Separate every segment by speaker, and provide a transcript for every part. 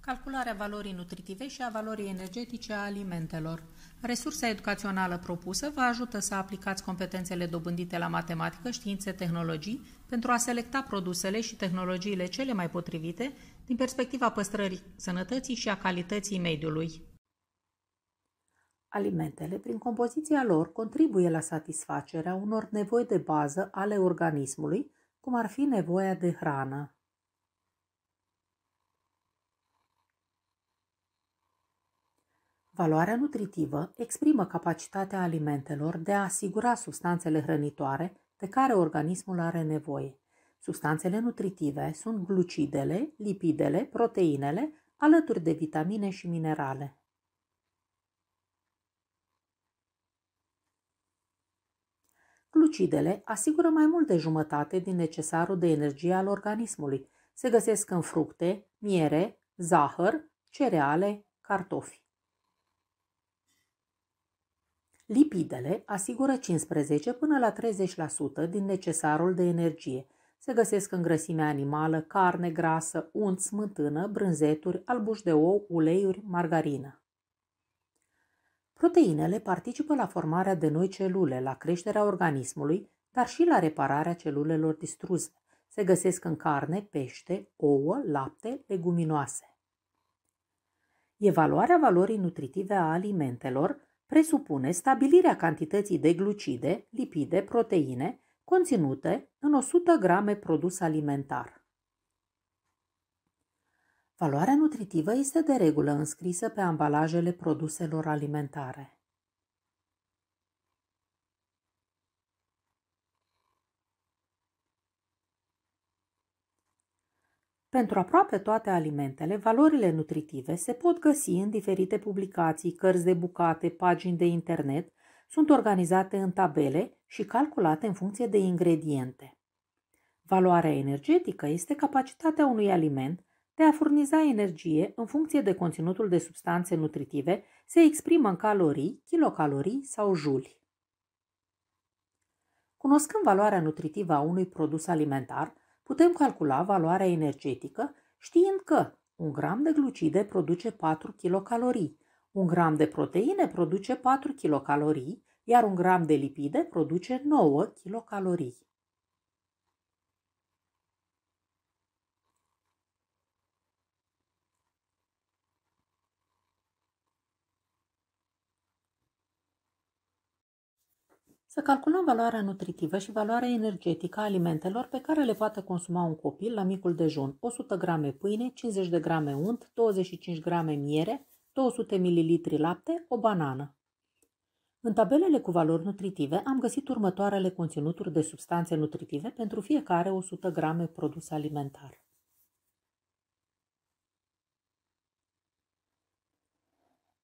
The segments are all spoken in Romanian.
Speaker 1: Calcularea valorii nutritive și a valorii energetice a alimentelor. Resursa educațională propusă vă ajută să aplicați competențele dobândite la matematică, științe, tehnologii pentru a selecta produsele și tehnologiile cele mai potrivite din perspectiva păstrării sănătății și a calității mediului. Alimentele, prin compoziția lor, contribuie la satisfacerea unor nevoi de bază ale organismului, cum ar fi nevoia de hrană. Valoarea nutritivă exprimă capacitatea alimentelor de a asigura substanțele hrănitoare de care organismul are nevoie. Substanțele nutritive sunt glucidele, lipidele, proteinele, alături de vitamine și minerale. Glucidele asigură mai mult de jumătate din necesarul de energie al organismului. Se găsesc în fructe, miere, zahăr, cereale, cartofi. Lipidele asigură 15 până la 30% din necesarul de energie. Se găsesc în grăsimea animală, carne grasă, unt, smântână, brânzeturi, albuș de ou, uleiuri, margarină. Proteinele participă la formarea de noi celule, la creșterea organismului, dar și la repararea celulelor distruse. Se găsesc în carne, pește, ouă, lapte, leguminoase. Evaluarea valorii nutritive a alimentelor – presupune stabilirea cantității de glucide, lipide, proteine conținute în 100 grame produs alimentar. Valoarea nutritivă este de regulă înscrisă pe ambalajele produselor alimentare. Pentru aproape toate alimentele, valorile nutritive se pot găsi în diferite publicații, cărți de bucate, pagini de internet, sunt organizate în tabele și calculate în funcție de ingrediente. Valoarea energetică este capacitatea unui aliment de a furniza energie în funcție de conținutul de substanțe nutritive, se exprimă în calorii, kilocalorii sau juli. Cunoscând valoarea nutritivă a unui produs alimentar, Putem calcula valoarea energetică știind că un gram de glucide produce 4 kcal, un gram de proteine produce 4 kcal, iar un gram de lipide produce 9 kcal. Să calculăm valoarea nutritivă și valoarea energetică a alimentelor pe care le poate consuma un copil la micul dejun. 100 grame pâine, 50 de grame unt, 25 grame miere, 200 ml lapte, o banană. În tabelele cu valori nutritive am găsit următoarele conținuturi de substanțe nutritive pentru fiecare 100 grame produs alimentar.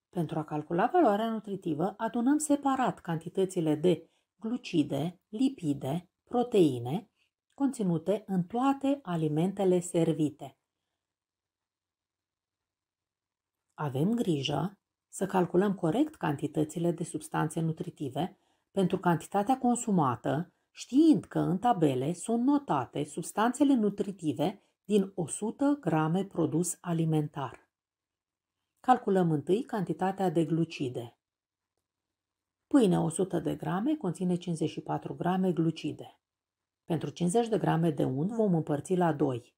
Speaker 1: Pentru a calcula valoarea nutritivă, adunăm separat cantitățile de glucide, lipide, proteine, conținute în toate alimentele servite. Avem grijă să calculăm corect cantitățile de substanțe nutritive pentru cantitatea consumată, știind că în tabele sunt notate substanțele nutritive din 100 grame produs alimentar. Calculăm întâi cantitatea de glucide. Pâine 100 de grame conține 54 grame glucide. Pentru 50 de grame de unt vom împărți la 2.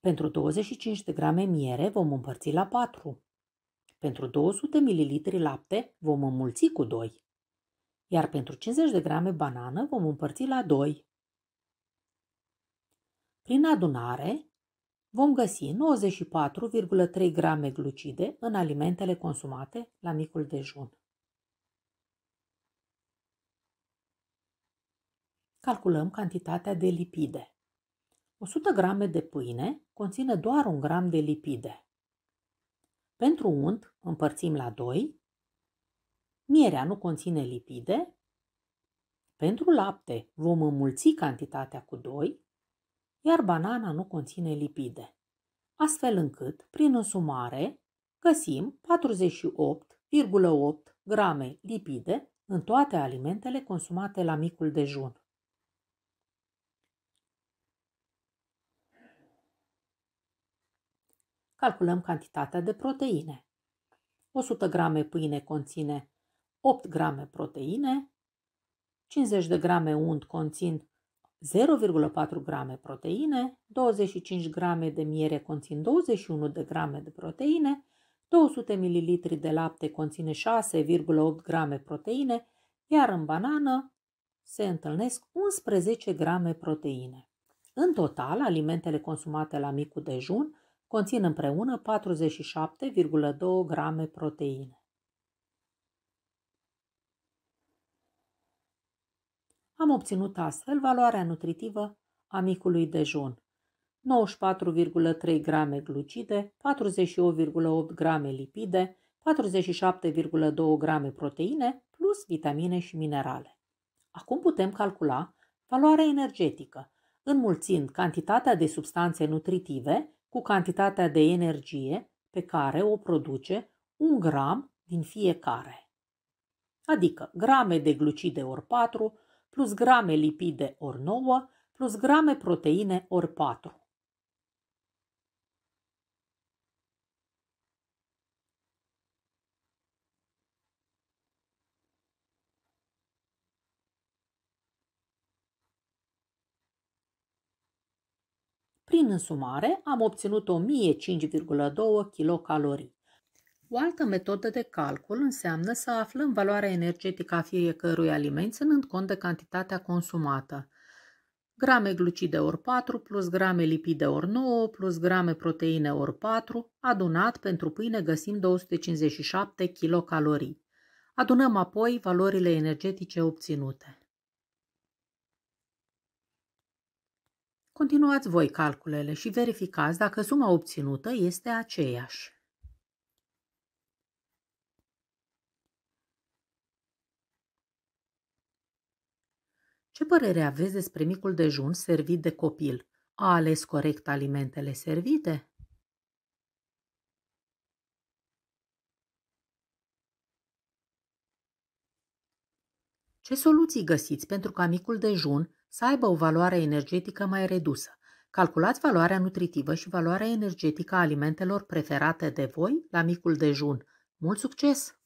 Speaker 1: Pentru 25 de grame miere vom împărți la 4. Pentru 200 ml lapte vom înmulți cu 2. Iar pentru 50 de grame banană vom împărți la 2. Prin adunare, vom găsi 94,3 grame glucide în alimentele consumate la micul dejun. calculăm cantitatea de lipide. 100 grame de pâine conține doar un gram de lipide. Pentru unt împărțim la 2, mierea nu conține lipide, pentru lapte vom înmulți cantitatea cu 2, iar banana nu conține lipide. Astfel încât, prin însumare, găsim 48,8 grame lipide în toate alimentele consumate la micul dejun. calculăm cantitatea de proteine. 100 grame pâine conține 8 grame proteine, 50 de grame unt conțin 0,4 grame proteine, 25 grame de miere conțin 21 de grame de proteine, 200 ml de lapte conține 6,8 grame proteine, iar în banană se întâlnesc 11 grame proteine. În total, alimentele consumate la micul dejun conțin împreună 47,2 grame proteine. Am obținut astfel valoarea nutritivă a micului dejun. 94,3 grame glucide, 48,8 grame lipide, 47,2 grame proteine plus vitamine și minerale. Acum putem calcula valoarea energetică, înmulțind cantitatea de substanțe nutritive cu cantitatea de energie pe care o produce un gram din fiecare. Adică grame de glucide ori 4 plus grame lipide ori 9 plus grame proteine ori 4. Prin însumare, am obținut 1005,2 kcal. O altă metodă de calcul înseamnă să aflăm valoarea energetică a fiecărui aliment, ținând cont de cantitatea consumată. Grame glucide ori 4 plus grame lipide ori 9 plus grame proteine ori 4, adunat pentru pâine găsim 257 kcal. Adunăm apoi valorile energetice obținute. Continuați voi calculele și verificați dacă suma obținută este aceeași. Ce părere aveți despre micul dejun servit de copil? A ales corect alimentele servite? Ce soluții găsiți pentru ca micul dejun să aibă o valoare energetică mai redusă. Calculați valoarea nutritivă și valoarea energetică a alimentelor preferate de voi la micul dejun. Mult succes!